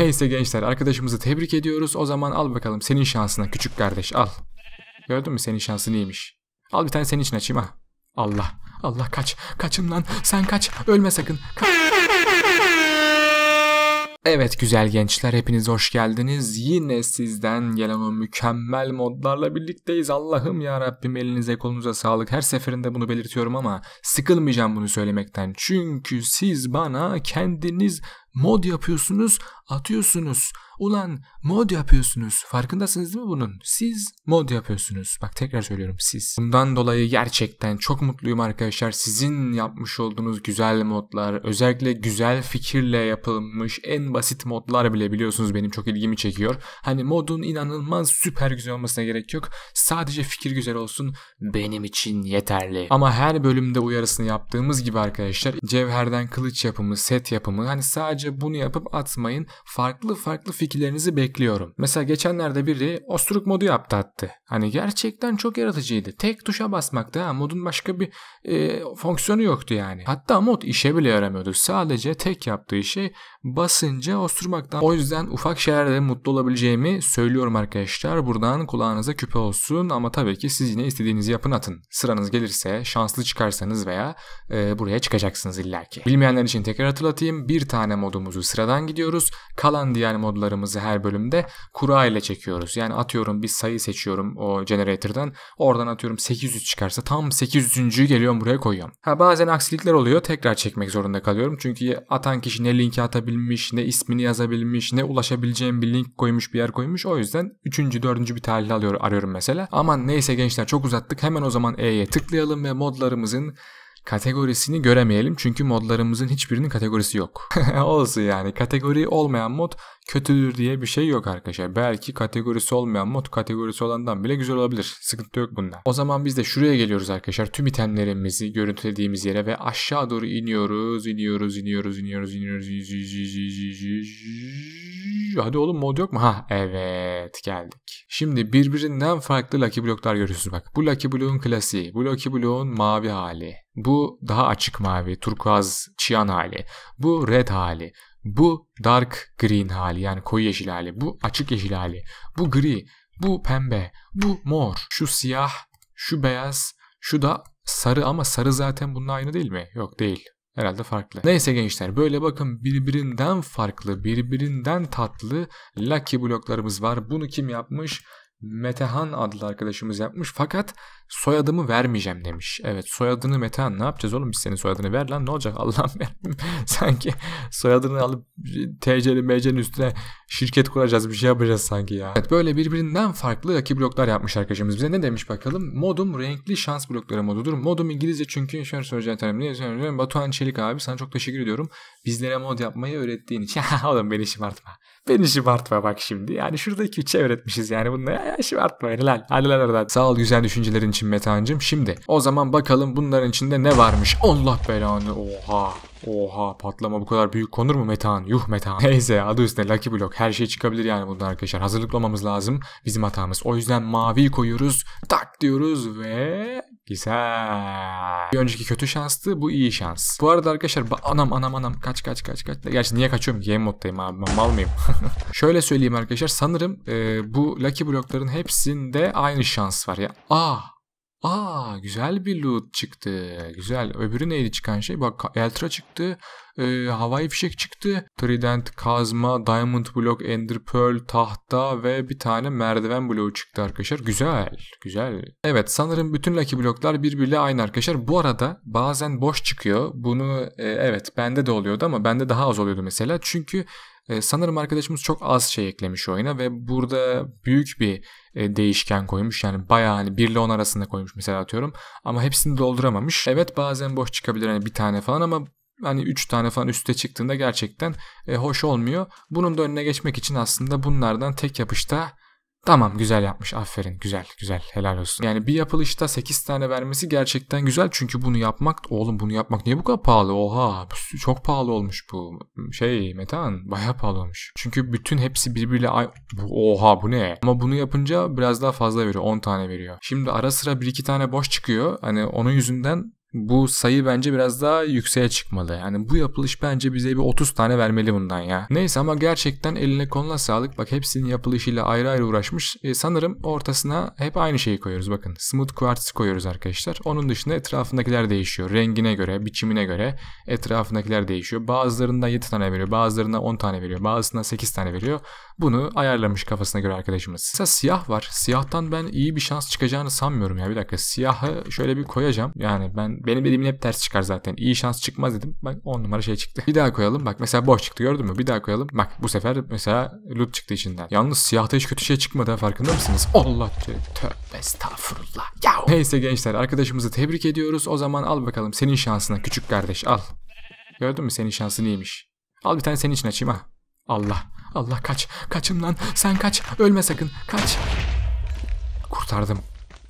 Neyse gençler arkadaşımızı tebrik ediyoruz. O zaman al bakalım senin şansına küçük kardeş al. Gördün mü senin şansın iyiymiş. Al bir tane senin için açayım ha. Allah. Allah kaç. Kaçın lan. Sen kaç. Ölme sakın. Ka Evet güzel gençler hepiniz hoş geldiniz. Yine sizden gelen o mükemmel modlarla birlikteyiz. Allah'ım ya Rabbim elinize kolunuza sağlık. Her seferinde bunu belirtiyorum ama sıkılmayacağım bunu söylemekten. Çünkü siz bana kendiniz mod yapıyorsunuz, atıyorsunuz. Ulan mod yapıyorsunuz. Farkındasınız değil mi bunun? Siz mod yapıyorsunuz. Bak tekrar söylüyorum siz. Bundan dolayı gerçekten çok mutluyum arkadaşlar. Sizin yapmış olduğunuz güzel modlar, özellikle güzel fikirle yapılmış en basit modlar bile biliyorsunuz benim çok ilgimi çekiyor. Hani modun inanılmaz süper güzel olmasına gerek yok. Sadece fikir güzel olsun benim için yeterli. Ama her bölümde uyarısını yaptığımız gibi arkadaşlar cevherden kılıç yapımı, set yapımı hani sadece Bence bunu yapıp atmayın. Farklı farklı fikirlerinizi bekliyorum. Mesela geçenlerde biri ostruk modu yaptı attı. Hani gerçekten çok yaratıcıydı. Tek tuşa basmakta ha modun başka bir e, fonksiyonu yoktu yani. Hatta mod işe bile yaramıyordu. Sadece tek yaptığı şey basınca osturmaktan. O yüzden ufak şeylerde mutlu olabileceğimi söylüyorum arkadaşlar. Buradan kulağınıza küpe olsun ama tabii ki siz yine istediğinizi yapın atın. Sıranız gelirse şanslı çıkarsanız veya e, buraya çıkacaksınız illaki. Bilmeyenler için tekrar hatırlatayım. Bir tane mod modumuzu sıradan gidiyoruz. Kalan diğer modlarımızı her bölümde kura ile çekiyoruz. Yani atıyorum bir sayı seçiyorum o generator'dan. Oradan atıyorum 800 çıkarsa tam 800. geliyorum buraya koyuyorum. Ha bazen aksilikler oluyor. Tekrar çekmek zorunda kalıyorum. Çünkü atan kişi ne linki atabilmiş, ne ismini yazabilmiş, ne ulaşabileceğim bir link koymuş, bir yer koymuş. O yüzden 3. 4. bir tarih alıyorum, arıyorum mesela. Aman neyse gençler çok uzattık. Hemen o zaman E'ye tıklayalım ve modlarımızın kategorisini göremeyelim. Çünkü modlarımızın hiçbirinin kategorisi yok. Olsun yani kategori olmayan mod kötüdür diye bir şey yok arkadaşlar. Belki kategorisi olmayan mod kategorisi olandan bile güzel olabilir. Sıkıntı yok bunda. O zaman biz de şuraya geliyoruz arkadaşlar. Tüm itemlerimizi görüntülediğimiz yere ve aşağı doğru iniyoruz, iniyoruz, iniyoruz, iniyoruz, iniyoruz. Hadi oğlum mod yok mu? Ha evet geldik. Şimdi birbirinden farklı Lucky Block'lar görüyorsunuz bak. Bu Lucky Block'un klasiği. Bu Lucky Block'un mavi hali. Bu daha açık mavi, turkuaz, çiyan hali. Bu red hali. Bu dark green hali yani koyu yeşil hali. Bu açık yeşil hali. Bu gri. Bu pembe. Bu mor. Şu siyah. Şu beyaz. Şu da sarı ama sarı zaten bununla aynı değil mi? Yok değil. Herhalde farklı. Neyse gençler böyle bakın birbirinden farklı, birbirinden tatlı Lucky bloklarımız var. Bunu kim yapmış? Metehan adlı arkadaşımız yapmış fakat soyadımı vermeyeceğim demiş. Evet soyadını Metehan ne yapacağız oğlum biz senin soyadını ver lan ne olacak Allah'ım benim. sanki soyadını alıp TC'li MC'nin üstüne şirket kuracağız bir şey yapacağız sanki ya. Evet böyle birbirinden farklı rakip bloklar yapmış arkadaşımız bize ne demiş bakalım. Modum renkli şans blokları modudur. Modum İngilizce çünkü şöyle söyleyeceğim terimle. Batuhan Çelik abi sana çok teşekkür ediyorum. Bizlere mod yapmayı öğrettiğin için. oğlum işim artma. Beni şımartma bak şimdi. Yani şurada iki üç çevretmişiz yani bununla. Ya, ya şımartma beni lan. Hadi lan oradan. Sağ ol güzel düşüncelerin için Metehan'cım. Şimdi o zaman bakalım bunların içinde ne varmış. Allah belanı. Oha. Oha patlama bu kadar büyük konur mu Metan? Yuh Metan. Neyse adı üstüne Lucky Block her şey çıkabilir yani bundan arkadaşlar. Hazırlıklı olmamız lazım. Bizim hatamız. O yüzden mavi koyuyoruz. Tak diyoruz ve... Güzel. Bir önceki kötü şanstı bu iyi şans. Bu arada arkadaşlar anam anam anam kaç kaç kaç kaç. Gerçi niye kaçıyorum game moddayım abi mal mıyım? Şöyle söyleyeyim arkadaşlar sanırım e, bu Lucky Block'ların hepsinde aynı şans var ya. Aa ah! Aa güzel bir loot çıktı. Güzel. Öbürü neydi çıkan şey? Bak Eltra çıktı. E, havai fişek çıktı. Trident, kazma, diamond block, ender pearl, tahta ve bir tane merdiven bloğu çıktı arkadaşlar. Güzel. Güzel. Evet sanırım bütün lucky bloklar birbiriyle aynı arkadaşlar. Bu arada bazen boş çıkıyor. Bunu e, evet bende de oluyordu ama bende daha az oluyordu mesela. Çünkü ee, sanırım arkadaşımız çok az şey eklemiş oyuna ve burada büyük bir e, değişken koymuş. Yani bayağı hani 1 ile 10 arasında koymuş mesela atıyorum. Ama hepsini dolduramamış. Evet bazen boş çıkabilir hani bir tane falan ama hani 3 tane falan üste çıktığında gerçekten e, hoş olmuyor. Bunun da önüne geçmek için aslında bunlardan tek yapışta Tamam güzel yapmış aferin güzel güzel helal olsun. Yani bir yapılışta 8 tane vermesi gerçekten güzel çünkü bunu yapmak oğlum bunu yapmak niye bu kadar pahalı oha çok pahalı olmuş bu şey metan baya pahalı olmuş. Çünkü bütün hepsi birbiriyle ay oha bu ne ama bunu yapınca biraz daha fazla veriyor 10 tane veriyor. Şimdi ara sıra 1-2 tane boş çıkıyor hani onun yüzünden bu sayı bence biraz daha yükseğe çıkmalı. Yani bu yapılış bence bize bir 30 tane vermeli bundan ya. Neyse ama gerçekten eline koluna sağlık. Bak hepsinin yapılışıyla ayrı ayrı uğraşmış. E, sanırım ortasına hep aynı şeyi koyuyoruz bakın. Smooth quartz koyuyoruz arkadaşlar. Onun dışında etrafındakiler değişiyor. Rengine göre, biçimine göre etrafındakiler değişiyor. Bazılarında 7 tane veriyor, bazılarında 10 tane veriyor, bazısına 8 tane veriyor. Bunu ayarlamış kafasına göre arkadaşımız. Mesela siyah var. Siyahtan ben iyi bir şans çıkacağını sanmıyorum ya. Bir dakika siyahı şöyle bir koyacağım. Yani ben benim dediğimin hep ters çıkar zaten. İyi şans çıkmaz dedim. Bak 10 numara şey çıktı. Bir daha koyalım. Bak mesela boş çıktı gördün mü? Bir daha koyalım. Bak bu sefer mesela loot çıktı içinden. Yalnız siyahta hiç kötü şey çıkmadı farkında mısınız? Allah tövbe estağfurullah. Ya. Neyse gençler arkadaşımızı tebrik ediyoruz. O zaman al bakalım senin şansına küçük kardeş al. Gördün mü senin şansın iyiymiş. Al bir tane senin için açayım ha. Allah. Allah kaç. Kaçın lan. Sen kaç. Ölme sakın. Kaç. Kurtardım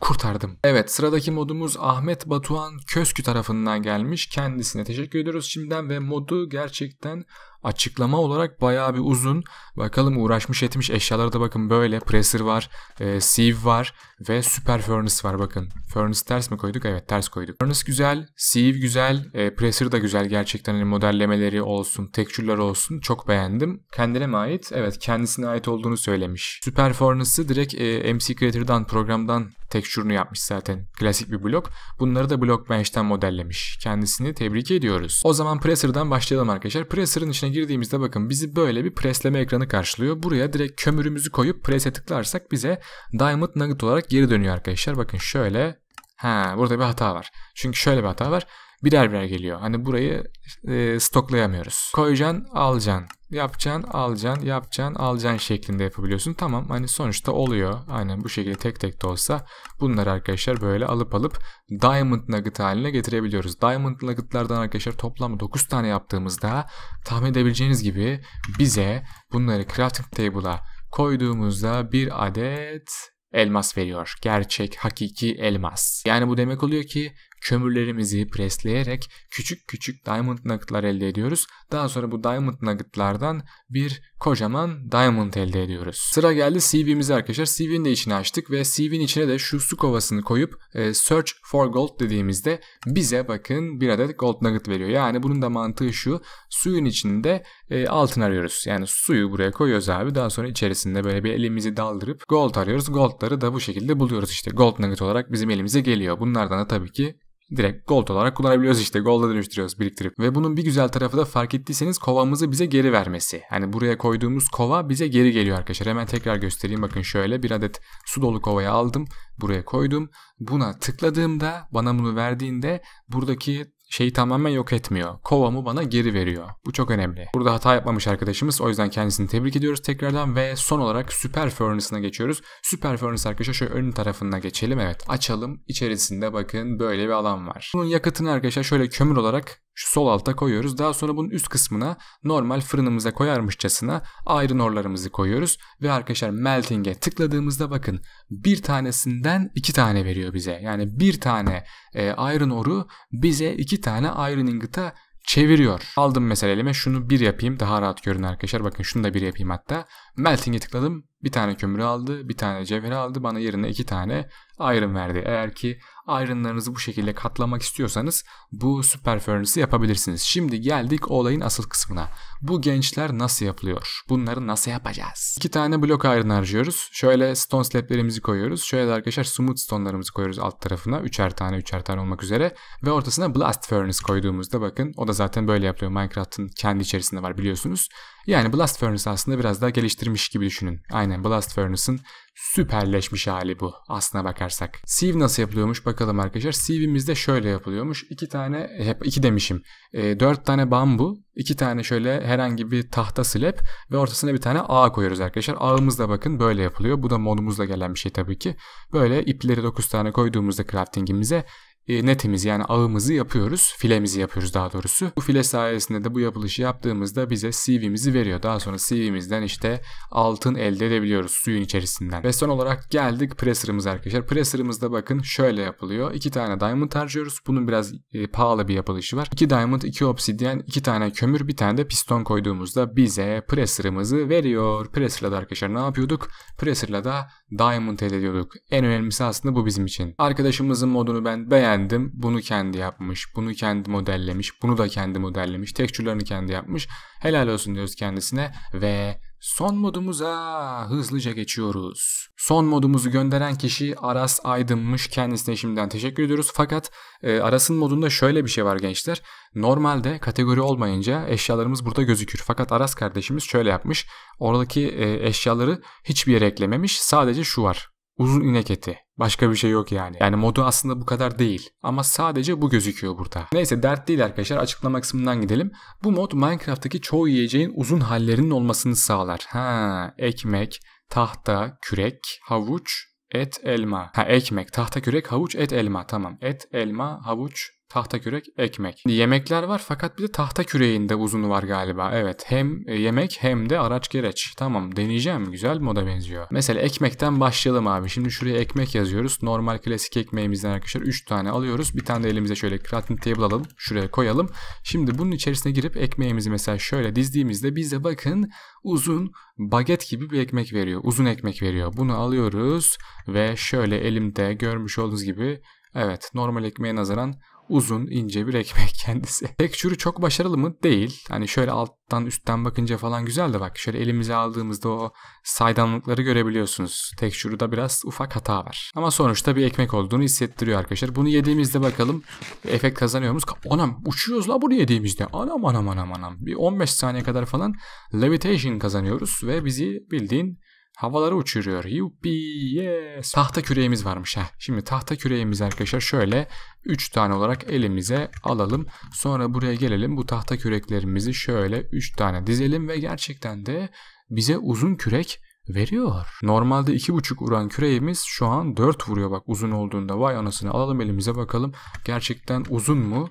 kurtardım. Evet sıradaki modumuz Ahmet Batuhan Köskü tarafından gelmiş. Kendisine teşekkür ediyoruz şimdiden ve modu gerçekten açıklama olarak bayağı bir uzun. Bakalım uğraşmış etmiş eşyalara da bakın böyle. Presser var, e, sieve var ve süper furnace var bakın. Furnace ters mi koyduk? Evet ters koyduk. Furnace güzel, sieve güzel, e, presser da güzel gerçekten hani modellemeleri olsun, tekstürler olsun çok beğendim. Kendine mi ait? Evet kendisine ait olduğunu söylemiş. Süper furnace'ı direkt e, MC Creator'dan programdan tekstürünü yapmış zaten. Klasik bir blok. Bunları da Blockbench'ten modellemiş. Kendisini tebrik ediyoruz. O zaman Presser'dan başlayalım arkadaşlar. Presser'ın içine girdiğimizde bakın bizi böyle bir presleme ekranı karşılıyor. Buraya direkt kömürümüzü koyup press'e tıklarsak bize Diamond Nugget olarak geri dönüyor arkadaşlar. Bakın şöyle. Ha burada bir hata var. Çünkü şöyle bir hata var birer birer geliyor. Hani burayı e, stoklayamıyoruz. Koyacaksın, alacaksın. Yapacaksın, alacaksın, yapacaksın, alacaksın şeklinde yapabiliyorsun. Tamam hani sonuçta oluyor. Aynen bu şekilde tek tek de olsa bunları arkadaşlar böyle alıp alıp Diamond Nugget haline getirebiliyoruz. Diamond Nugget'lardan arkadaşlar toplam 9 tane yaptığımızda tahmin edebileceğiniz gibi bize bunları Crafting Table'a koyduğumuzda bir adet elmas veriyor. Gerçek, hakiki elmas. Yani bu demek oluyor ki kömürlerimizi presleyerek küçük küçük diamond nuggetlar elde ediyoruz. Daha sonra bu diamond nuggetlardan bir kocaman diamond elde ediyoruz. Sıra geldi CV'mize arkadaşlar. CV'nin de içini açtık ve CV'nin içine de şu su kovasını koyup e, search for gold dediğimizde bize bakın bir adet gold nugget veriyor. Yani bunun da mantığı şu suyun içinde e, altın arıyoruz. Yani suyu buraya koyuyoruz abi. Daha sonra içerisinde böyle bir elimizi daldırıp gold arıyoruz. Goldları da bu şekilde buluyoruz işte. Gold nugget olarak bizim elimize geliyor. Bunlardan da tabii ki direkt gold olarak kullanabiliyoruz işte. Gold'a dönüştürüyoruz biriktirip. Ve bunun bir güzel tarafı da fark ettiyseniz kovamızı bize geri vermesi. Hani buraya koyduğumuz kova bize geri geliyor arkadaşlar. Hemen tekrar göstereyim. Bakın şöyle bir adet su dolu kovayı aldım. Buraya koydum. Buna tıkladığımda bana bunu verdiğinde buradaki şeyi tamamen yok etmiyor. Kovamı bana geri veriyor. Bu çok önemli. Burada hata yapmamış arkadaşımız. O yüzden kendisini tebrik ediyoruz tekrardan ve son olarak Super Furnace'ına geçiyoruz. Super Furnace arkadaşlar şöyle ön tarafına geçelim. Evet açalım. İçerisinde bakın böyle bir alan var. Bunun yakıtını arkadaşlar şöyle kömür olarak şu sol alta koyuyoruz. Daha sonra bunun üst kısmına normal fırınımıza koyarmışçasına iron orlarımızı koyuyoruz. Ve arkadaşlar melting'e tıkladığımızda bakın bir tanesinden iki tane veriyor bize. Yani bir tane e, iron oru bize iki tane iron ingot'a çeviriyor. Aldım mesela elime şunu bir yapayım daha rahat görün arkadaşlar. Bakın şunu da bir yapayım hatta. Melting'e tıkladım bir tane kömürü aldı, bir tane cevheri aldı. Bana yerine iki tane iron verdi. Eğer ki ironlarınızı bu şekilde katlamak istiyorsanız bu süper furnace'ı yapabilirsiniz. Şimdi geldik olayın asıl kısmına. Bu gençler nasıl yapılıyor? Bunları nasıl yapacağız? İki tane blok iron harcıyoruz. Şöyle stone slab'lerimizi koyuyoruz. Şöyle de arkadaşlar smooth stone'larımızı koyuyoruz alt tarafına. Üçer tane üçer tane olmak üzere. Ve ortasına blast furnace koyduğumuzda bakın o da zaten böyle yapılıyor. Minecraft'ın kendi içerisinde var biliyorsunuz. Yani Blast Furnace aslında biraz daha geliştirmiş gibi düşünün. Aynen Blast Furnace'ın süperleşmiş hali bu aslına bakarsak. Sieve nasıl yapılıyormuş bakalım arkadaşlar. Sieve'imizde şöyle yapılıyormuş. İki tane, e, hep iki demişim. E, dört tane bambu, iki tane şöyle herhangi bir tahta slab ve ortasına bir tane ağ koyuyoruz arkadaşlar. Ağımız da bakın böyle yapılıyor. Bu da modumuzla gelen bir şey tabii ki. Böyle ipleri dokuz tane koyduğumuzda craftingimize e, netimiz yani ağımızı yapıyoruz. Filemizi yapıyoruz daha doğrusu. Bu file sayesinde de bu yapılışı yaptığımızda bize CV'mizi veriyor. Daha sonra CV'mizden işte altın elde edebiliyoruz suyun içerisinden. Ve son olarak geldik presser'ımız arkadaşlar. Presser'ımızda bakın şöyle yapılıyor. İki tane diamond harcıyoruz. Bunun biraz e, pahalı bir yapılışı var. İki diamond, iki obsidyen, iki tane kömür, bir tane de piston koyduğumuzda bize presser'ımızı veriyor. Presser'la da arkadaşlar ne yapıyorduk? Presser'la da Diamond elde ediyorduk. En önemlisi aslında bu bizim için. Arkadaşımızın modunu ben beğendim. Bunu kendi yapmış. Bunu kendi modellemiş. Bunu da kendi modellemiş. Tekstürlerini kendi yapmış. Helal olsun diyoruz kendisine ve Son modumuza hızlıca geçiyoruz. Son modumuzu gönderen kişi Aras Aydınmış. Kendisine şimdiden teşekkür ediyoruz. Fakat e, Aras'ın modunda şöyle bir şey var gençler. Normalde kategori olmayınca eşyalarımız burada gözükür. Fakat Aras kardeşimiz şöyle yapmış. Oradaki e, eşyaları hiçbir yere eklememiş. Sadece şu var. Uzun inek eti. Başka bir şey yok yani. Yani modu aslında bu kadar değil. Ama sadece bu gözüküyor burada. Neyse dert değil arkadaşlar. Açıklama kısmından gidelim. Bu mod Minecraft'taki çoğu yiyeceğin uzun hallerinin olmasını sağlar. Ha, ekmek, tahta, kürek, havuç, et, elma. Ha ekmek, tahta kürek, havuç, et, elma. Tamam. Et, elma, havuç, Tahta kürek, ekmek. yemekler var fakat bir de tahta küreğinde uzunu var galiba. Evet hem e, yemek hem de araç gereç. Tamam deneyeceğim güzel moda benziyor. Mesela ekmekten başlayalım abi. Şimdi şuraya ekmek yazıyoruz. Normal klasik ekmeğimizden arkadaşlar 3 tane alıyoruz. Bir tane de elimize şöyle creatin table alalım. Şuraya koyalım. Şimdi bunun içerisine girip ekmeğimizi mesela şöyle dizdiğimizde bize bakın uzun baget gibi bir ekmek veriyor. Uzun ekmek veriyor. Bunu alıyoruz ve şöyle elimde görmüş olduğunuz gibi Evet normal ekmeğe nazaran uzun ince bir ekmek kendisi. Tek çok başarılı mı? Değil. Hani şöyle alttan üstten bakınca falan güzel de bak. Şöyle elimize aldığımızda o saydamlıkları görebiliyorsunuz. Tek de biraz ufak hata var. Ama sonuçta bir ekmek olduğunu hissettiriyor arkadaşlar. Bunu yediğimizde bakalım efekt kazanıyor muyuz? Anam uçuyoruz la bunu yediğimizde. Anam anam anam anam. Bir 15 saniye kadar falan levitation kazanıyoruz ve bizi bildiğin Havaları uçuruyor. Yuppi yes. Tahta küreğimiz varmış ha. Şimdi tahta küreğimiz arkadaşlar şöyle 3 tane olarak elimize alalım. Sonra buraya gelelim. Bu tahta küreklerimizi şöyle 3 tane dizelim ve gerçekten de bize uzun kürek veriyor. Normalde 2.5 vuran küreğimiz şu an 4 vuruyor bak uzun olduğunda. Vay anasını alalım elimize bakalım. Gerçekten uzun mu?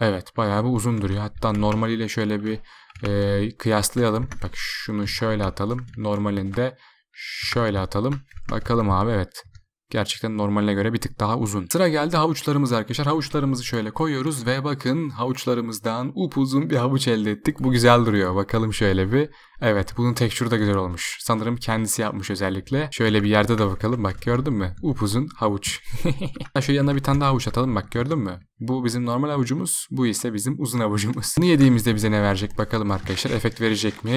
Evet bayağı bir uzun duruyor. Hatta normaliyle şöyle bir e, kıyaslayalım. Bak şunu şöyle atalım. Normalinde Şöyle atalım. Bakalım abi evet. Gerçekten normaline göre bir tık daha uzun. Sıra geldi havuçlarımız arkadaşlar. Havuçlarımızı şöyle koyuyoruz ve bakın havuçlarımızdan upuzun bir havuç elde ettik. Bu güzel duruyor. Bakalım şöyle bir. Evet bunun tekstürü de güzel olmuş. Sanırım kendisi yapmış özellikle. Şöyle bir yerde de bakalım bak gördün mü? Upuzun havuç. ha şu yanına bir tane daha havuç atalım bak gördün mü? Bu bizim normal havucumuz. Bu ise bizim uzun havucumuz. Bunu yediğimizde bize ne verecek bakalım arkadaşlar. Efekt verecek mi?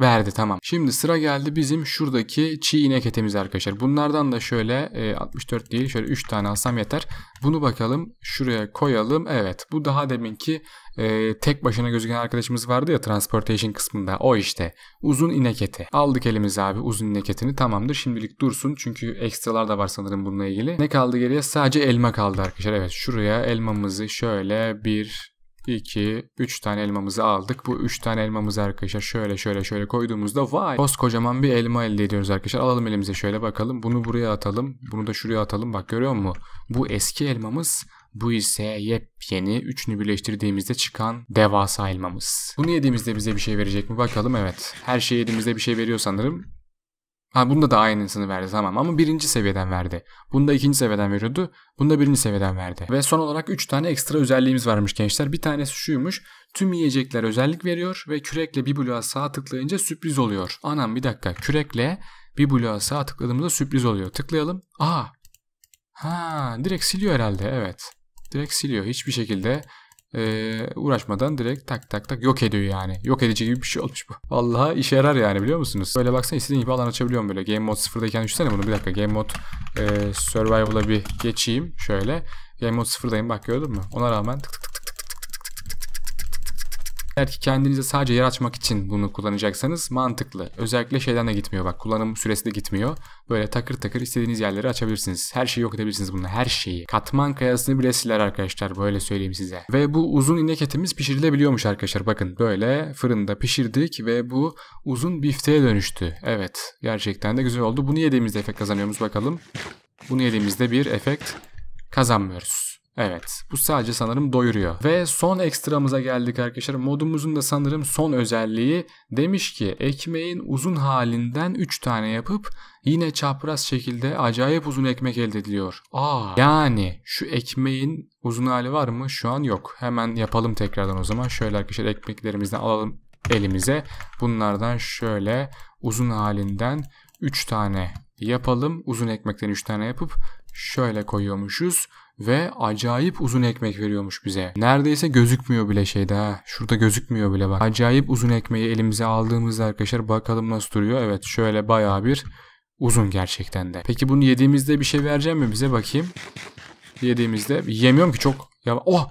Verdi tamam. Şimdi sıra geldi bizim şuradaki çiğ inek etimiz arkadaşlar. Bunlardan da şöyle e, 64 değil şöyle 3 tane alsam yeter. Bunu bakalım şuraya koyalım. Evet bu daha deminki e, tek başına gözüken arkadaşımız vardı ya transportation kısmında o işte uzun inek eti. Aldık elimize abi uzun inek etini tamamdır şimdilik dursun çünkü ekstralar da var sanırım bununla ilgili. Ne kaldı geriye sadece elma kaldı arkadaşlar evet şuraya elmamızı şöyle bir 2, 3 tane elmamızı aldık. Bu 3 tane elmamızı arkadaşlar şöyle şöyle şöyle koyduğumuzda vay koskocaman bir elma elde ediyoruz arkadaşlar. Alalım elimize şöyle bakalım. Bunu buraya atalım. Bunu da şuraya atalım. Bak görüyor musun? Bu eski elmamız bu ise yepyeni üçünü birleştirdiğimizde çıkan devasa elmamız. Bunu yediğimizde bize bir şey verecek mi bakalım evet. Her şeyi yediğimizde bir şey veriyor sanırım. Ha bunda da aynısını verdi tamam ama birinci seviyeden verdi. Bunda ikinci seviyeden veriyordu. Bunda birinci seviyeden verdi. Ve son olarak 3 tane ekstra özelliğimiz varmış gençler. Bir tanesi şuymuş. Tüm yiyecekler özellik veriyor ve kürekle bir bloğa sağ tıklayınca sürpriz oluyor. Anam bir dakika kürekle bir bloğa sağ tıkladığımızda sürpriz oluyor. Tıklayalım. Aha. Ha direkt siliyor herhalde evet direkt siliyor. Hiçbir şekilde e, uğraşmadan direkt tak tak tak yok ediyor yani. Yok edici gibi bir şey olmuş bu. Vallahi işe yarar yani biliyor musunuz? Böyle baksana istediğin gibi alan açabiliyorum böyle. Game mode 0'dayken düşünsene bunu. Bir dakika game mode e, survival'a bir geçeyim şöyle. Game mode 0'dayım bak gördün mü? Ona rağmen tık tık eğer ki kendinize sadece yer açmak için bunu kullanacaksanız mantıklı. Özellikle şeyden de gitmiyor bak kullanım süresi de gitmiyor. Böyle takır takır istediğiniz yerleri açabilirsiniz. Her şeyi yok edebilirsiniz bununla her şeyi. Katman kayasını bile siler arkadaşlar böyle söyleyeyim size. Ve bu uzun inek etimiz pişirilebiliyormuş arkadaşlar bakın böyle fırında pişirdik ve bu uzun bifteye dönüştü. Evet gerçekten de güzel oldu. Bunu yediğimizde efekt kazanıyoruz bakalım. Bunu yediğimizde bir efekt kazanmıyoruz. Evet bu sadece sanırım doyuruyor. Ve son ekstramıza geldik arkadaşlar. Modumuzun da sanırım son özelliği demiş ki ekmeğin uzun halinden 3 tane yapıp yine çapraz şekilde acayip uzun ekmek elde ediliyor. Aa yani şu ekmeğin uzun hali var mı? Şu an yok. Hemen yapalım tekrardan o zaman. Şöyle arkadaşlar ekmeklerimizden alalım elimize. Bunlardan şöyle uzun halinden 3 tane yapalım. Uzun ekmekten 3 tane yapıp şöyle koyuyormuşuz ve acayip uzun ekmek veriyormuş bize. Neredeyse gözükmüyor bile şeyde ha. Şurada gözükmüyor bile bak. Acayip uzun ekmeği elimize aldığımızda arkadaşlar bakalım nasıl duruyor. Evet şöyle bayağı bir uzun gerçekten de. Peki bunu yediğimizde bir şey verecek mi bize bakayım. Yediğimizde yemiyorum ki çok. Ya oh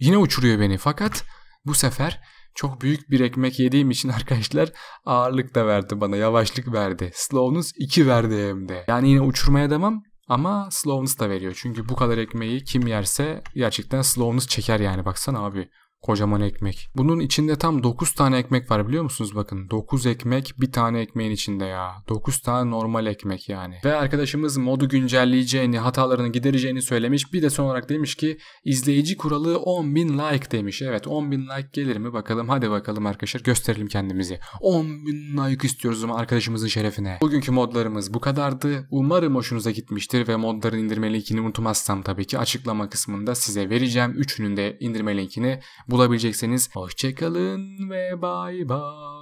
yine uçuruyor beni fakat bu sefer çok büyük bir ekmek yediğim için arkadaşlar ağırlık da verdi bana yavaşlık verdi. Slownuz 2 verdi hem de. Yani yine uçurmaya devam. Ama slowness da veriyor. Çünkü bu kadar ekmeği kim yerse gerçekten slowness çeker yani baksana abi. Kocaman ekmek. Bunun içinde tam 9 tane ekmek var biliyor musunuz bakın. 9 ekmek bir tane ekmeğin içinde ya. 9 tane normal ekmek yani. Ve arkadaşımız modu güncelleyeceğini, hatalarını gidereceğini söylemiş. Bir de son olarak demiş ki izleyici kuralı 10.000 like demiş. Evet 10.000 like gelir mi bakalım. Hadi bakalım arkadaşlar gösterelim kendimizi. 10.000 like istiyoruz ama arkadaşımızın şerefine. Bugünkü modlarımız bu kadardı. Umarım hoşunuza gitmiştir ve modların indirme linkini unutmazsam tabii ki açıklama kısmında size vereceğim. Üçünün de indirme linkini bu bulabileceksiniz. Hoşçakalın ve bay bay.